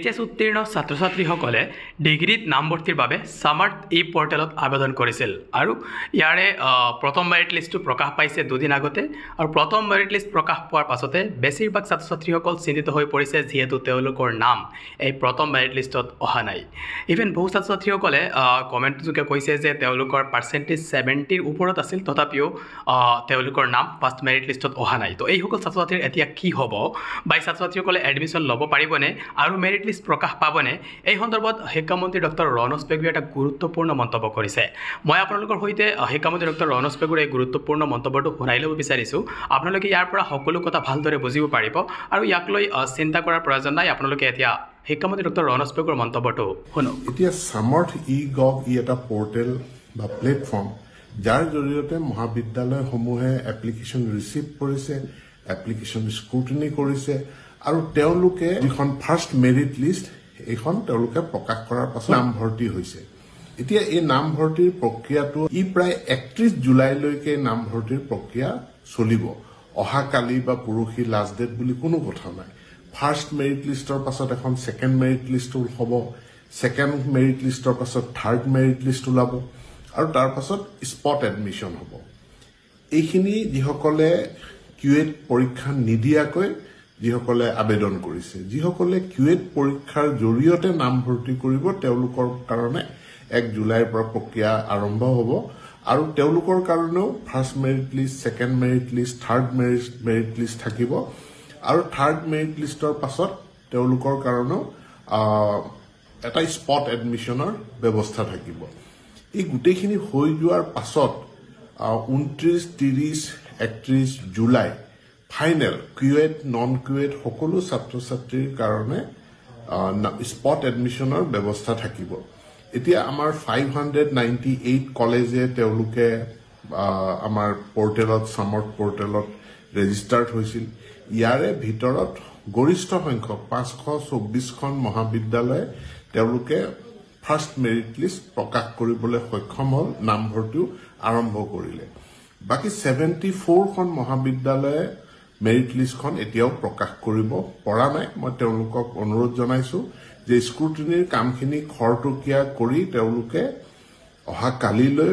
H S উত্তীৰ্ণ ছাত্ৰ ছাত্ৰীসকলে ডিগ্ৰীত নামভৰ্তিৰ বাবে ছামাৰ্ট ই পৰ্টেলত আবেদন কৰিছিল আৰু ইয়াৰে প্ৰথম মেৰিট লিষ্টটো প্ৰকাশ পাইছে দুদিন আগতে আৰু প্ৰথম মেৰিট লিষ্ট প্ৰকাশ পোৱাৰ পাছতে বেছিভাগ ছাত্ৰ ছাত্ৰীসকল চিন্তিত হৈ পৰিছে যিহেতু তেওঁলোকৰ নাম এই প্ৰথম মেৰিট লিষ্টত অহা নাই ইভেন বহু ছাত্ৰ ছাত্ৰীসকলে কমেণ্টযোগে কৈছে যে তেওঁলোকৰ পাৰ্চেণ্টেজ ছেভেণ্টিৰ ওপৰত আছিল তথাপিও তেওঁলোকৰ নাম ফাৰ্ষ্ট মেৰিট লিষ্টত অহা নাই তো এইসকল ছাত্ৰ ছাত্ৰীৰ এতিয়া কি হ'ব বা এই ছাত্ৰ ছাত্ৰীসকলে এডমিশ্যন ল'ব পাৰিবনে আৰু মেৰিট চেকলিষ্ট প্ৰকাশ পাবনে এই সন্দৰ্ভত শিক্ষামন্ত্ৰী ডক্টৰ ৰণোজ পেগুৱে এটা গুৰুত্বপূৰ্ণ মন্তব্য কৰিছে মই আপোনালোকৰ সৈতে শিক্ষামন্ত্ৰী ডক্টৰ ৰণজ পেগুৰ এই গুৰুত্বপূৰ্ণ মন্তব্যটো শুনাই ল'ব বিচাৰিছোঁ আপোনালোকে ইয়াৰ পৰা সকলো কথা ভালদৰে বুজিব পাৰিব আৰু ইয়াক লৈ চিন্তা কৰাৰ প্ৰয়োজন নাই আপোনালোকে এতিয়া শিক্ষামন্ত্ৰী ডক্টৰ ৰণজ পেগুৰ মন্তব্যটো শুনক এতিয়া চামৰ্থ ই গভ ই এটা পৰ্টেল বা প্লেটফৰ্ম যাৰ জৰিয়তে মহাবিদ্যালয়সমূহে এপ্লিকেশ্যন ৰিচিভ কৰিছে এপ্লিকেশ্যন স্ক্ৰুটিনি কৰিছে আৰু তেওঁলোকে যিখন ফাৰ্ষ্ট মেৰিট লিষ্ট এইখন তেওঁলোকে প্ৰকাশ কৰাৰ পাছত নামভৰ্তি হৈছে এতিয়া এই নামভৰ্তিৰ প্ৰক্ৰিয়াটো ই প্ৰায় একত্ৰিশ জুলাইলৈকে নামভৰ্তিৰ প্ৰক্ৰিয়া চলিব অহাকালি বা পুৰুষী লাষ্ট ডেট বুলি কোনো কথা নাই ফাৰ্ষ্ট মেৰিট লিষ্টৰ পাছত এখন ছেকেণ্ড মেৰিট লিষ্ট হ'ব ছেকেণ্ড মেৰিট লিষ্টৰ পাছত থাৰ্ড মেৰিট লিষ্ট ওলাব আৰু তাৰ পাছত স্পট এডমিশ্যন হ'ব এইখিনি যিসকলে কিউ এড পৰীক্ষা নিদিয়াকৈ যিসকলে আবেদন কৰিছে যিসকলে কিউএড পৰীক্ষাৰ জৰিয়তে নামভৰ্তি কৰিব তেওঁলোকৰ কাৰণে এক জুলাইৰ পৰা প্ৰক্ৰিয়া আৰম্ভ হ'ব আৰু তেওঁলোকৰ কাৰণেও first merit list second merit list third merit merit list থাকিব আৰু থাৰ্ড মেৰিট লিষ্টৰ পাছত তেওঁলোকৰ কাৰণেও এটা স্পট এডমিশ্যনৰ ব্যৱস্থা থাকিব এই গোটেইখিনি হৈ যোৱাৰ পাছত ঊনত্ৰিছ ত্ৰিশ একত্ৰিশ জুলাইত ফাইনেল কিউএড নন কিউএড সকলো ছাত্ৰ ছাত্ৰীৰ কাৰণে স্পট এডমিশ্যনৰ ব্যৱস্থা থাকিব এতিয়া আমাৰ ফাইভ হাণ্ড্ৰেড নাইণ্টি এইট কলেজে তেওঁলোকে আমাৰ পৰ্টেলত চামৰ্থ পৰ্টেলত ৰেজিষ্টাৰ্ড হৈছিল ইয়াৰে ভিতৰত গৰিষ্ঠ সংখ্যক পাঁচশ চৌব্বিছখন মহাবিদ্যালয়ে তেওঁলোকে ফাৰ্ষ্ট মেৰিট লিষ্ট প্ৰকাশ কৰিবলৈ সক্ষম হ'ল নামভৰ্তিও আৰম্ভ কৰিলে বাকী ছেভেণ্টি ফ'ৰখন মহাবিদ্যালয়ে মেৰিট লিষ্টখন এতিয়াও প্ৰকাশ কৰিব পৰা নাই মই তেওঁলোকক অনুৰোধ জনাইছো যে স্ক্ৰুটিনিৰ কামখিনি খৰতকীয়া কৰি তেওঁলোকে অহা কালিলৈ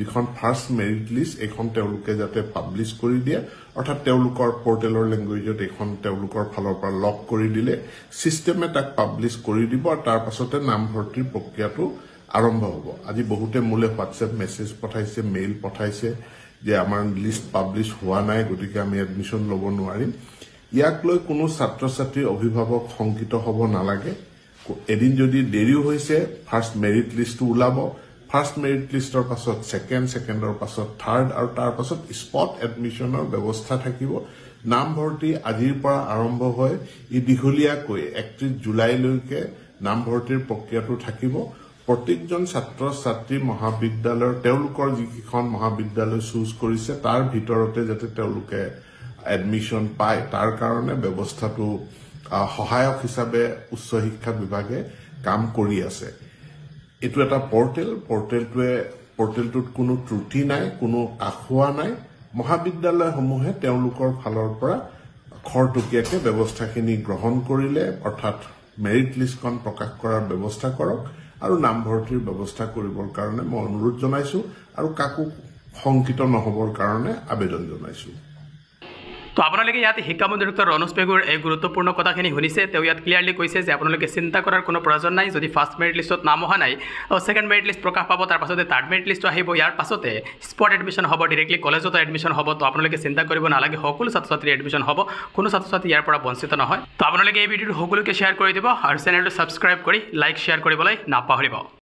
যিখন ফাৰ্ষ্ট মেৰিট লিষ্ট এইখন তেওঁলোকে যাতে পাব্লিছ কৰি দিয়ে অৰ্থাৎ তেওঁলোকৰ পৰ্টেলৰ লেংগুৱেজত এইখন তেওঁলোকৰ ফালৰ পৰা লগ কৰি দিলে ছিষ্টেমে তাক পাব্লিছ কৰি দিব আৰু তাৰ পাছতে নামভৰ্তিৰ প্ৰক্ৰিয়াটো আৰম্ভ হ'ব আজি বহুতে মোলৈ হোৱাটছএপ মেছেজ পঠাইছে মেইল পঠাইছে যে আমাৰ লিষ্ট পাব্লিছ হোৱা নাই গতিকে আমি এডমিশ্যন ল'ব নোৱাৰিম ইয়াক লৈ কোনো ছাত্ৰ ছাত্ৰীৰ অভিভাৱক শংকিত হ'ব নালাগে এদিন যদি দেৰিও হৈছে ফাৰ্ষ্ট মেৰিট লিষ্টটো ওলাব ফাৰ্ষ্ট মেৰিট লিষ্টৰ পাছত ছেকেণ্ড ছেকেণ্ডৰ পাছত থাৰ্ড আৰু তাৰ পাছত স্পট এডমিশ্যনৰ ব্যৱস্থা থাকিব নামভৰ্তি আজিৰ পৰা আৰম্ভ হয় ই দীঘলীয়াকৈ একত্ৰিশ জুলাইলৈকে নামভৰ্তিৰ প্ৰক্ৰিয়াটো থাকিব প্ৰত্যেকজন ছাত্ৰ ছাত্ৰী মহাবিদ্যালয়ৰ তেওঁলোকৰ যিকেইখন মহাবিদ্যালয় চুজ কৰিছে তাৰ ভিতৰতে যাতে তেওঁলোকে এডমিশ্যন পায় তাৰ কাৰণে ব্যৱস্থাটো সহায়ক হিচাপে উচ্চ শিক্ষা বিভাগে কাম কৰি আছে এইটো এটা পৰ্টেল পৰ্টেলটোৱে পৰ্টেলটোত কোনো ত্ৰুটি নাই কোনো আখোৱা নাই মহাবিদ্যালয়সমূহে তেওঁলোকৰ ফালৰ পৰা খৰটকীয়াকে ব্যৱস্থাখিনি গ্ৰহণ কৰিলে অৰ্থাৎ মেৰিট লিষ্টখন প্ৰকাশ কৰাৰ ব্যৱস্থা কৰক আৰু নামভৰ্তিৰ ব্যৱস্থা কৰিবৰ কাৰণে মই অনুৰোধ জনাইছো আৰু কাকো শংকিত নহবৰ কাৰণে আবেদন জনাইছো তো আপোনালোকে ইয়াত শিক্ষামন্ত্ৰী ডক্টৰ ডক্টৰ পেগুৰ এই গুৰুত্বপূৰ্ণ কথাখিনি শুনিছে তেওঁ ইয়াত ক্লিয়াৰলি কৈছে যে আপোনালোকে চিন্তা কৰাৰ কোনো প্ৰয়োজন নাই যদি ফাৰ্ষ্ট মেৰিট লিষ্টত নাম অহা নাই আৰু ছেকেণ্ড মেৰিট লিষ্ট প্ৰকাশ পাব তাৰ পাছতে থাৰ্ড মেৰিট লিষ্টটো আহিব ইয়াৰ পাছতে স্পট এডমিশ্যন হব ডিৰেক্টলি কলেজত এডমিশ্যন হব তো আপোনালোকে চিন্তা কৰিব নালাগে সকলো ছাত্ৰ ছাত্ৰী এডমিশ্যন হব কোনো ছাত্ৰ ছাত্ৰী ইয়াৰ পৰা বঞ্চিত নহয় তো আপোনালোকে এই ভিডিঅ'টো সকলোকে শ্বেয়াৰ কৰি দিব আৰু চেনেলটো ছাবস্ক্ৰাইব কৰি লাইক শ্বেয়াৰ কৰিবলৈ নাপাহৰিব